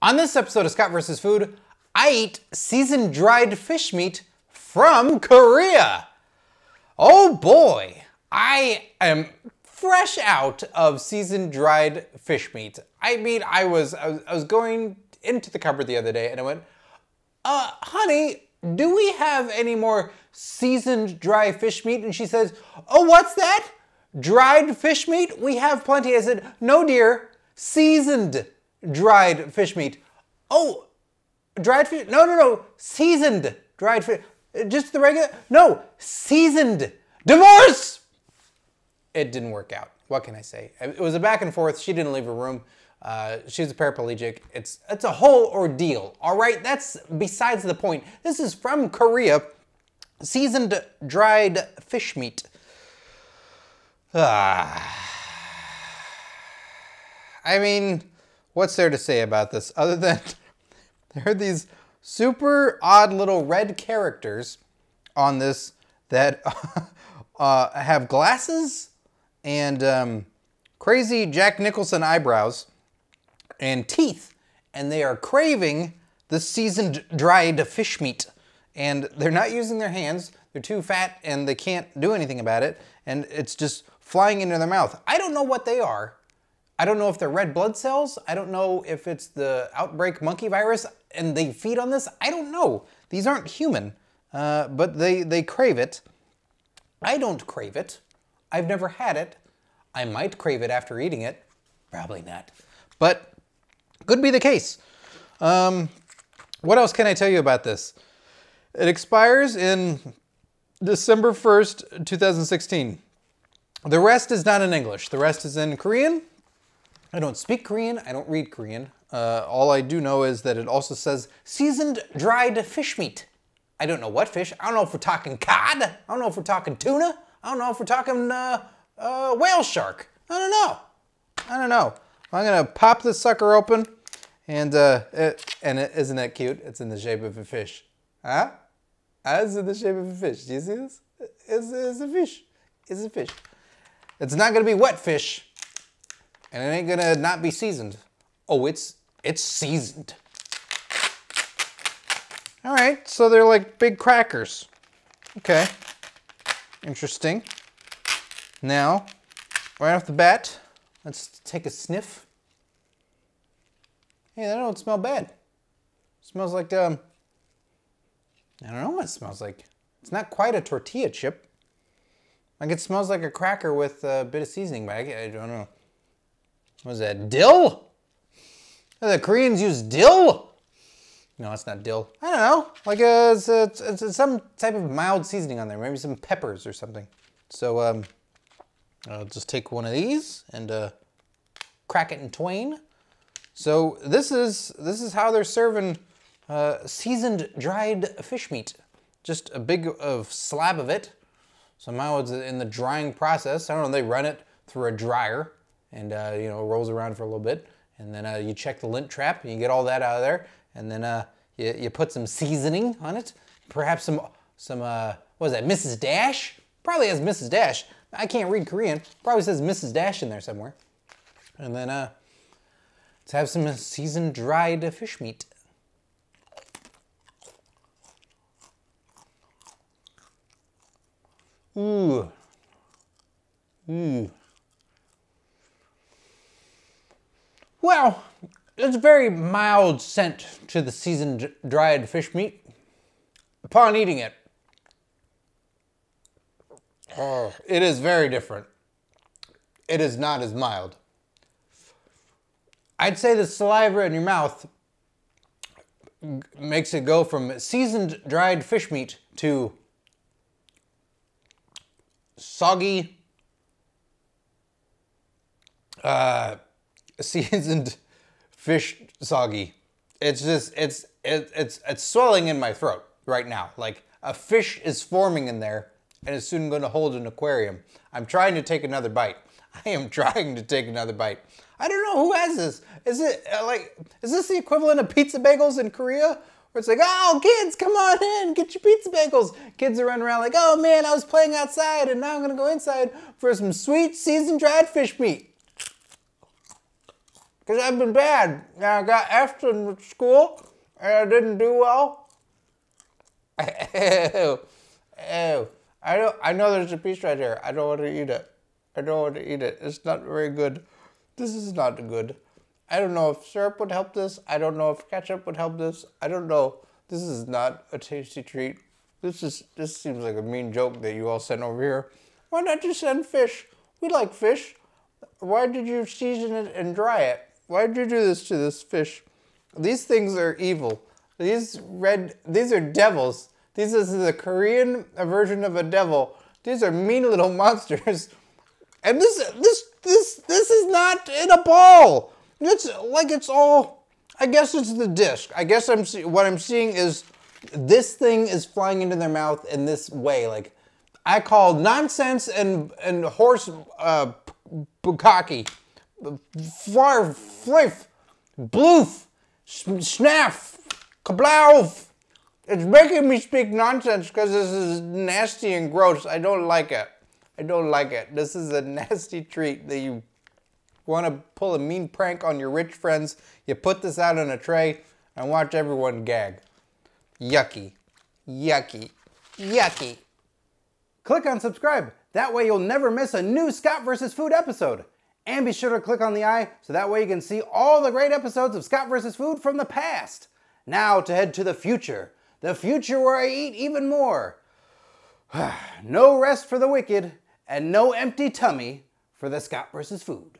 On this episode of Scott vs. Food, I eat seasoned dried fish meat from Korea. Oh boy, I am fresh out of seasoned dried fish meat. I mean, I was, I was, I was going into the cupboard the other day and I went, uh, honey, do we have any more seasoned dry fish meat? And she says, oh, what's that? Dried fish meat? We have plenty. I said, no dear, seasoned dried fish meat. Oh, dried fish, no, no, no, seasoned dried fish, just the regular, no, seasoned, divorce! It didn't work out. What can I say? It was a back and forth. She didn't leave her room. Uh, she's a paraplegic. It's, it's a whole ordeal, all right? That's besides the point. This is from Korea. Seasoned dried fish meat. Ah. I mean, what's there to say about this other than there are these super odd little red characters on this that uh, have glasses and um, crazy Jack Nicholson eyebrows and teeth, and they are craving the seasoned dried fish meat. And they're not using their hands, they're too fat and they can't do anything about it, and it's just flying into their mouth. I don't know what they are, I don't know if they're red blood cells. I don't know if it's the outbreak monkey virus and they feed on this. I don't know. These aren't human, uh, but they, they crave it. I don't crave it. I've never had it. I might crave it after eating it. Probably not. But could be the case. Um, what else can I tell you about this? It expires in December 1st, 2016. The rest is not in English. The rest is in Korean, I don't speak Korean, I don't read Korean. Uh, all I do know is that it also says seasoned dried fish meat. I don't know what fish. I don't know if we're talking cod. I don't know if we're talking tuna. I don't know if we're talking uh, uh, whale shark. I don't know. I don't know. I'm gonna pop this sucker open and uh, it, and it, isn't that cute? It's in the shape of a fish. Huh? Uh, it's in the shape of a fish. Do you see this? It's, it's a fish. It's a fish. It's not gonna be wet fish. And it ain't gonna not be seasoned. Oh, it's, it's seasoned. All right, so they're like big crackers. Okay, interesting. Now, right off the bat, let's take a sniff. Hey, that don't smell bad. It smells like, um, I don't know what it smells like. It's not quite a tortilla chip. Like it smells like a cracker with a bit of seasoning, but I, I don't know was that dill? The Koreans use dill? No, it's not dill. I don't know. Like a, uh, it's, a, uh, it's a, some type of mild seasoning on there, maybe some peppers or something. So um, I'll just take one of these and uh, crack it in twain. So this is this is how they're serving uh, seasoned dried fish meat. Just a big of uh, slab of it. So it's in the drying process. I don't know. They run it through a dryer and uh, you know rolls around for a little bit. And then uh, you check the lint trap and you get all that out of there. And then uh, you, you put some seasoning on it, perhaps some some uh, what was that Mrs. Dash? Probably has Mrs. Dash. I can't read Korean. Probably says Mrs. Dash in there somewhere. And then uh, let's have some seasoned dried fish meat. Ooh. Ooh. Well, it's a very mild scent to the seasoned dried fish meat. Upon eating it, uh, it is very different. It is not as mild. I'd say the saliva in your mouth makes it go from seasoned dried fish meat to soggy, uh, seasoned fish soggy. It's just, it's, it, it's, it's swelling in my throat right now. Like a fish is forming in there and is soon going to hold an aquarium. I'm trying to take another bite. I am trying to take another bite. I don't know who has this. Is it uh, like, is this the equivalent of pizza bagels in Korea? Where it's like, oh, kids, come on in, get your pizza bagels. Kids are running around like, oh man, I was playing outside and now I'm gonna go inside for some sweet seasoned dried fish meat because I've been bad. I got F's in school, and I didn't do well. Ew. Ew. I don't. I know there's a piece right here. I don't want to eat it. I don't want to eat it. It's not very good. This is not good. I don't know if syrup would help this. I don't know if ketchup would help this. I don't know. This is not a tasty treat. This is this seems like a mean joke that you all sent over here. Why not just send fish? We like fish. Why did you season it and dry it? Why did you do this to this fish? These things are evil. These red, these are devils. These this is the Korean version of a devil. These are mean little monsters. And this, this, this, this is not in a ball. It's like it's all, I guess it's the disc. I guess I'm, what I'm seeing is this thing is flying into their mouth in this way. Like I call nonsense and, and horse uh, bukkake far, fliff, bloof, snaff, kablauf. It's making me speak nonsense because this is nasty and gross. I don't like it. I don't like it. This is a nasty treat that you want to pull a mean prank on your rich friends. You put this out on a tray and watch everyone gag. Yucky. Yucky. Yucky. Click on subscribe. That way you'll never miss a new Scott vs. Food episode. And be sure to click on the eye so that way you can see all the great episodes of Scott vs. Food from the past. Now to head to the future. The future where I eat even more. no rest for the wicked and no empty tummy for the Scott vs. Food.